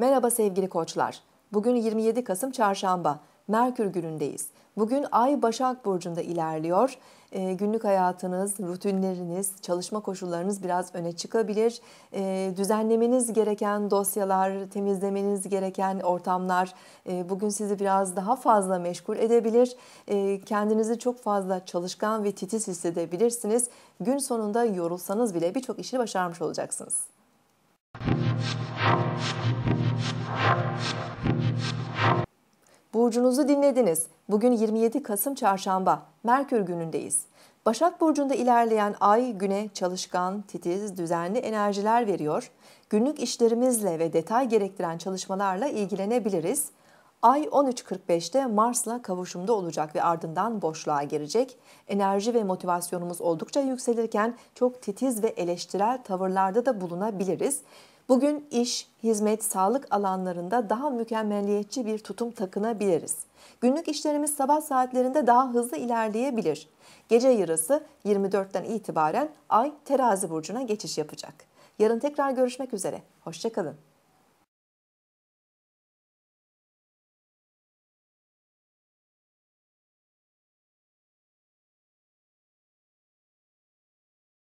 Merhaba sevgili koçlar. Bugün 27 Kasım Çarşamba. Merkür günündeyiz. Bugün Ay Başak Burcu'nda ilerliyor. E, günlük hayatınız, rutinleriniz, çalışma koşullarınız biraz öne çıkabilir. E, düzenlemeniz gereken dosyalar, temizlemeniz gereken ortamlar e, bugün sizi biraz daha fazla meşgul edebilir. E, kendinizi çok fazla çalışkan ve titiz hissedebilirsiniz. Gün sonunda yorulsanız bile birçok işi başarmış olacaksınız. Burcunuzu dinlediniz. Bugün 27 Kasım Çarşamba, Merkür günündeyiz. Başak Burcu'nda ilerleyen ay güne çalışkan, titiz, düzenli enerjiler veriyor. Günlük işlerimizle ve detay gerektiren çalışmalarla ilgilenebiliriz. Ay 13.45'te Mars'la kavuşumda olacak ve ardından boşluğa girecek. Enerji ve motivasyonumuz oldukça yükselirken çok titiz ve eleştirel tavırlarda da bulunabiliriz. Bugün iş, hizmet, sağlık alanlarında daha mükemmeliyetçi bir tutum takınabiliriz. Günlük işlerimiz sabah saatlerinde daha hızlı ilerleyebilir. Gece yarısı 24'ten itibaren Ay terazi burcuna geçiş yapacak. Yarın tekrar görüşmek üzere. Hoşçakalın.